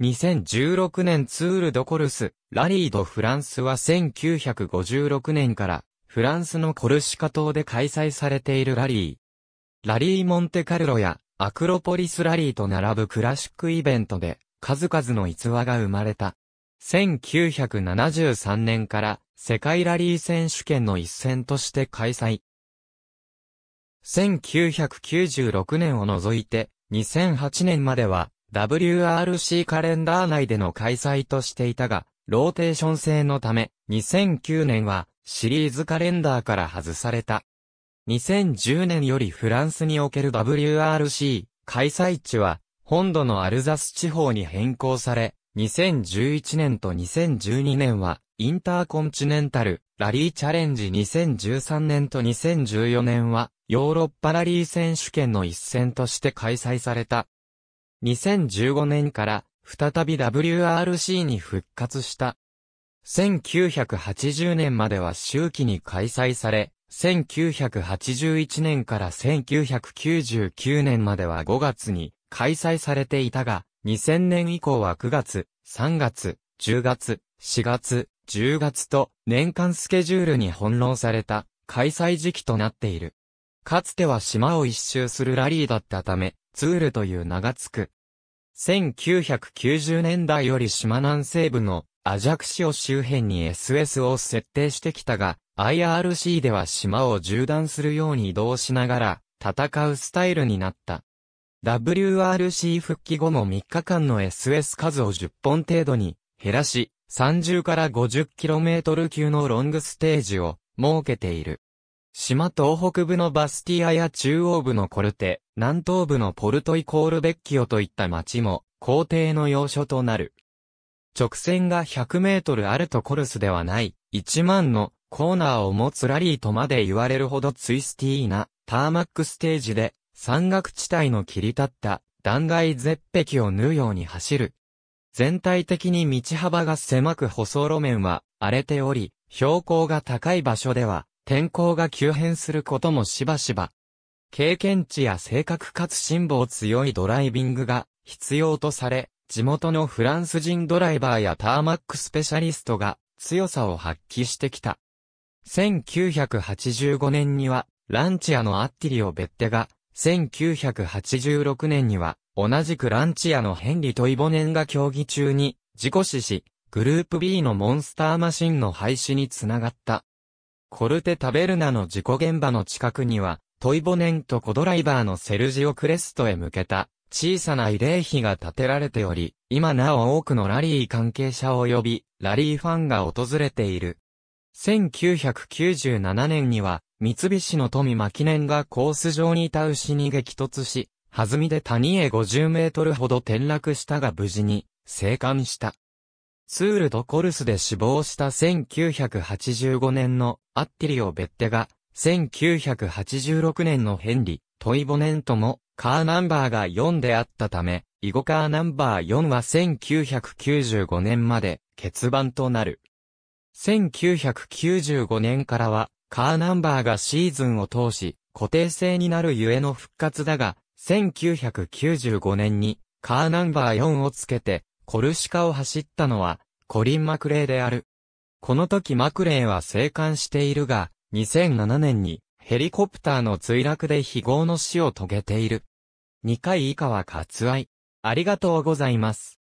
2016年ツール・ド・コルス、ラリー・ド・フランスは1956年からフランスのコルシカ島で開催されているラリー。ラリー・モンテカルロやアクロポリスラリーと並ぶクラシックイベントで数々の逸話が生まれた。1973年から世界ラリー選手権の一戦として開催。1996年を除いて2008年までは WRC カレンダー内での開催としていたが、ローテーション制のため、2009年はシリーズカレンダーから外された。2010年よりフランスにおける WRC 開催地は、本土のアルザス地方に変更され、2011年と2012年は、インターコンチネンタル、ラリーチャレンジ2013年と2014年は、ヨーロッパラリー選手権の一戦として開催された。2015年から再び WRC に復活した。1980年までは周期に開催され、1981年から1999年までは5月に開催されていたが、2000年以降は9月、3月、10月、4月、10月と年間スケジュールに翻弄された開催時期となっている。かつては島を一周するラリーだったため、ツールという名がつく。1990年代より島南西部のアジャクシオ周辺に SS を設定してきたが、IRC では島を縦断するように移動しながら戦うスタイルになった。WRC 復帰後も3日間の SS 数を10本程度に減らし、30から 50km 級のロングステージを設けている。島東北部のバスティアや中央部のコルテ、南東部のポルトイコールベッキオといった町も、皇帝の要所となる。直線が100メートルあるとコルスではない、1万のコーナーを持つラリーとまで言われるほどツイスティーな、ターマックステージで、山岳地帯の切り立った断崖絶壁を縫うように走る。全体的に道幅が狭く舗装路面は荒れており、標高が高い場所では天候が急変することもしばしば経験値や性格かつ辛抱強いドライビングが必要とされ、地元のフランス人ドライバーやターマックスペシャリストが強さを発揮してきた。1985年にはランチアのアッティリオ・ベッテが、1986年には同じくランチアのヘンリとイボネンが競技中に事故死し、グループ B のモンスターマシンの廃止につながった。コルテ・タベルナの事故現場の近くには、トイボネンとコドライバーのセルジオクレストへ向けた小さな慰霊碑が建てられており、今なお多くのラリー関係者及びラリーファンが訪れている。1997年には、三菱の富牧年がコース上にいた牛に激突し、弾みで谷へ50メートルほど転落したが無事に、生還した。ツール・ド・コルスで死亡した1985年のアッティリオ・ベッテが、1986年のヘンリ、トイボネントも、カーナンバーが4であったため、囲碁カーナンバー4は1995年まで、欠番となる。1995年からは、カーナンバーがシーズンを通し、固定性になるゆえの復活だが、1995年に、カーナンバー4をつけて、コルシカを走ったのは、コリン・マクレーである。この時マクレーは生還しているが、2007年にヘリコプターの墜落で非業の死を遂げている。2回以下は割愛。ありがとうございます。